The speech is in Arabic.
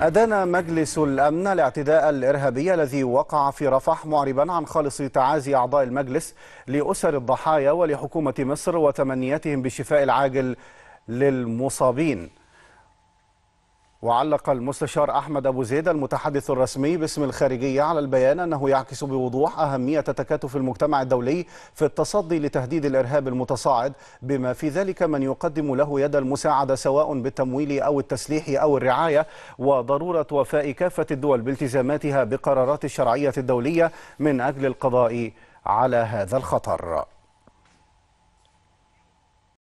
أدان مجلس الأمن الاعتداء الإرهابي الذي وقع في رفح معربا عن خالص تعازي أعضاء المجلس لأسر الضحايا ولحكومة مصر وتمنياتهم بالشفاء العاجل للمصابين وعلق المستشار أحمد أبو زيد المتحدث الرسمي باسم الخارجية على البيان أنه يعكس بوضوح أهمية تكاتف المجتمع الدولي في التصدي لتهديد الإرهاب المتصاعد بما في ذلك من يقدم له يد المساعدة سواء بالتمويل أو التسليح أو الرعاية وضرورة وفاء كافة الدول بالتزاماتها بقرارات الشرعية الدولية من أجل القضاء على هذا الخطر